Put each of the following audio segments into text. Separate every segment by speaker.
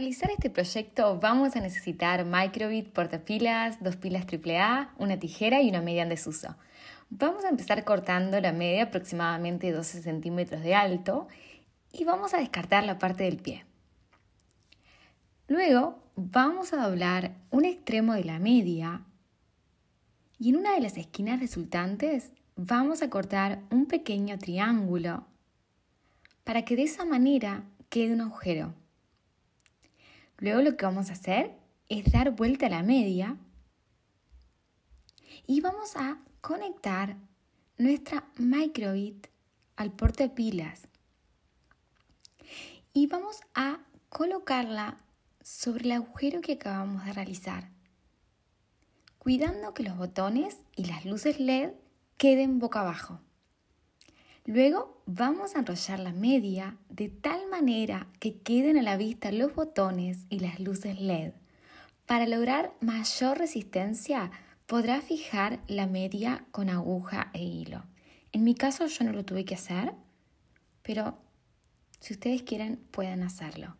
Speaker 1: Para realizar este proyecto vamos a necesitar microbit, portapilas, dos pilas AAA, una tijera y una media en desuso. Vamos a empezar cortando la media aproximadamente 12 centímetros de alto y vamos a descartar la parte del pie. Luego vamos a doblar un extremo de la media y en una de las esquinas resultantes vamos a cortar un pequeño triángulo para que de esa manera quede un agujero. Luego lo que vamos a hacer es dar vuelta a la media y vamos a conectar nuestra microbit al porte pilas y vamos a colocarla sobre el agujero que acabamos de realizar, cuidando que los botones y las luces LED queden boca abajo. Luego vamos a enrollar la media de tal manera que queden a la vista los botones y las luces LED. Para lograr mayor resistencia podrá fijar la media con aguja e hilo. En mi caso yo no lo tuve que hacer, pero si ustedes quieren pueden hacerlo.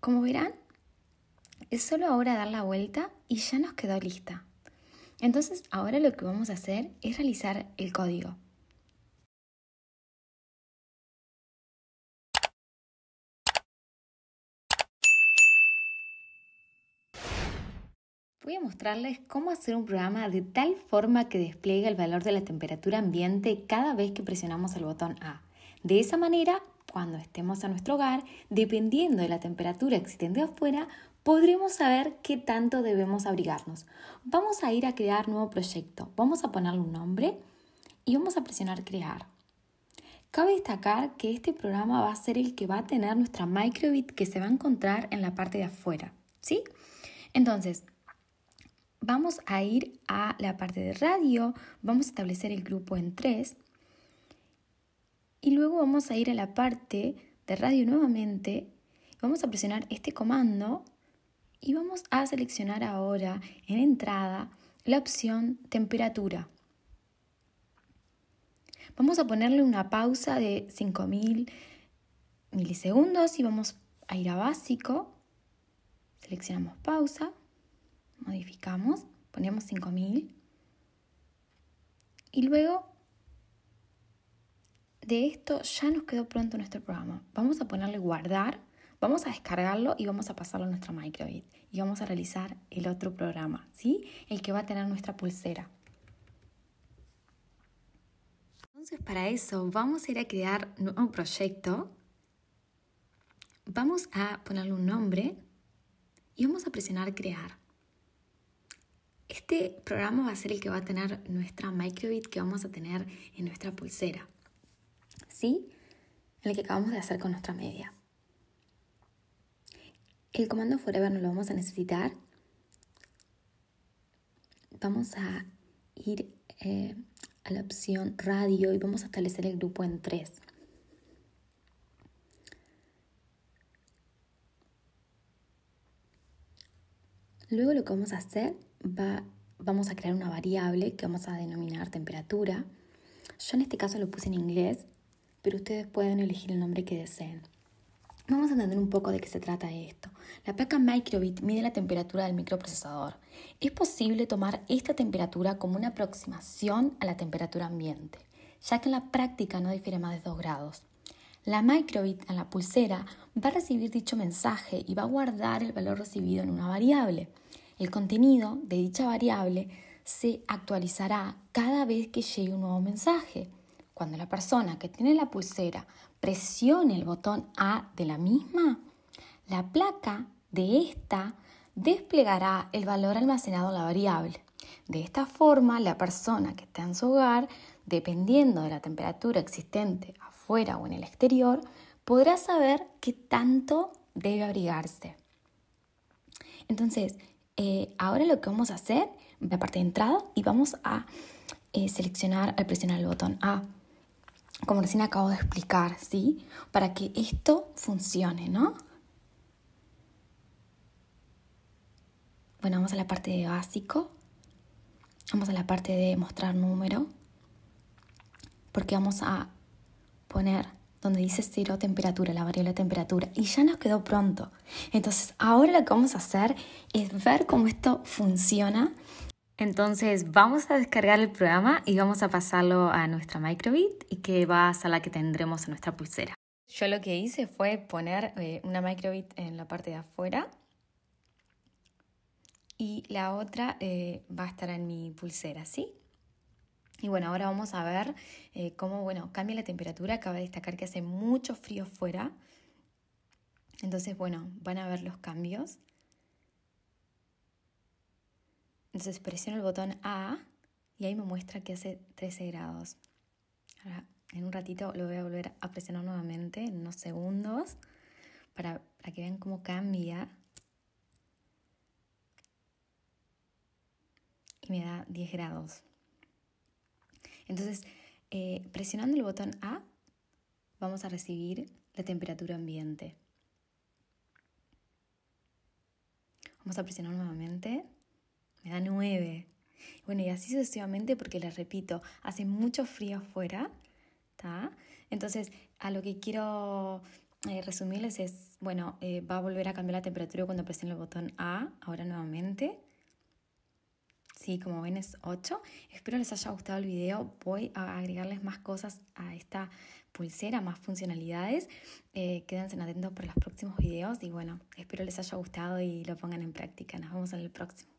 Speaker 1: Como verán, es solo ahora dar la vuelta y ya nos quedó lista. Entonces ahora lo que vamos a hacer es realizar el código. Voy a mostrarles cómo hacer un programa de tal forma que despliegue el valor de la temperatura ambiente cada vez que presionamos el botón A. De esa manera, cuando estemos a nuestro hogar, dependiendo de la temperatura existente afuera, podremos saber qué tanto debemos abrigarnos. Vamos a ir a crear nuevo proyecto. Vamos a ponerle un nombre y vamos a presionar crear. Cabe destacar que este programa va a ser el que va a tener nuestra microbit que se va a encontrar en la parte de afuera, ¿sí? Entonces, vamos a ir a la parte de radio, vamos a establecer el grupo en tres y luego vamos a ir a la parte de radio nuevamente, vamos a presionar este comando y vamos a seleccionar ahora en entrada la opción temperatura. Vamos a ponerle una pausa de 5000 milisegundos y vamos a ir a básico, seleccionamos pausa modificamos, ponemos 5000 y luego de esto ya nos quedó pronto nuestro programa. Vamos a ponerle guardar, vamos a descargarlo y vamos a pasarlo a nuestra microbit y vamos a realizar el otro programa, ¿sí? El que va a tener nuestra pulsera. Entonces para eso vamos a ir a crear un proyecto. Vamos a ponerle un nombre y vamos a presionar crear. Este programa va a ser el que va a tener nuestra microbit que vamos a tener en nuestra pulsera. ¿Sí? El que acabamos de hacer con nuestra media. El comando forever no lo vamos a necesitar. Vamos a ir eh, a la opción radio y vamos a establecer el grupo en 3. Luego lo que vamos a hacer vamos a crear una variable que vamos a denominar temperatura. Yo en este caso lo puse en inglés, pero ustedes pueden elegir el nombre que deseen. Vamos a entender un poco de qué se trata esto. La placa microbit mide la temperatura del microprocesador. Es posible tomar esta temperatura como una aproximación a la temperatura ambiente, ya que en la práctica no difiere más de 2 grados. La microbit a la pulsera va a recibir dicho mensaje y va a guardar el valor recibido en una variable. El contenido de dicha variable se actualizará cada vez que llegue un nuevo mensaje. Cuando la persona que tiene la pulsera presione el botón A de la misma, la placa de esta desplegará el valor almacenado en la variable. De esta forma, la persona que está en su hogar, dependiendo de la temperatura existente afuera o en el exterior, podrá saber qué tanto debe abrigarse. Entonces, eh, ahora lo que vamos a hacer, la parte de entrada, y vamos a eh, seleccionar al presionar el botón A, como recién acabo de explicar, ¿sí? Para que esto funcione, ¿no? Bueno, vamos a la parte de básico, vamos a la parte de mostrar número, porque vamos a poner donde dice cero temperatura, la variable temperatura, y ya nos quedó pronto. Entonces, ahora lo que vamos a hacer es ver cómo esto funciona. Entonces, vamos a descargar el programa y vamos a pasarlo a nuestra microbit y que va a ser la que tendremos en nuestra pulsera. Yo lo que hice fue poner eh, una microbit en la parte de afuera y la otra eh, va a estar en mi pulsera, ¿sí? Y bueno, ahora vamos a ver eh, cómo, bueno, cambia la temperatura. Acaba de destacar que hace mucho frío fuera. Entonces, bueno, van a ver los cambios. Entonces presiono el botón A y ahí me muestra que hace 13 grados. Ahora, en un ratito lo voy a volver a presionar nuevamente, en unos segundos, para, para que vean cómo cambia. Y me da 10 grados. Entonces, eh, presionando el botón A, vamos a recibir la temperatura ambiente. Vamos a presionar nuevamente. Me da 9. Bueno, y así sucesivamente porque les repito, hace mucho frío afuera. Entonces, a lo que quiero eh, resumirles es, bueno, eh, va a volver a cambiar la temperatura cuando presione el botón A, ahora nuevamente. Sí, como ven es 8. Espero les haya gustado el video. Voy a agregarles más cosas a esta pulsera, más funcionalidades. Eh, quédense atentos para los próximos videos y bueno, espero les haya gustado y lo pongan en práctica. Nos vemos en el próximo.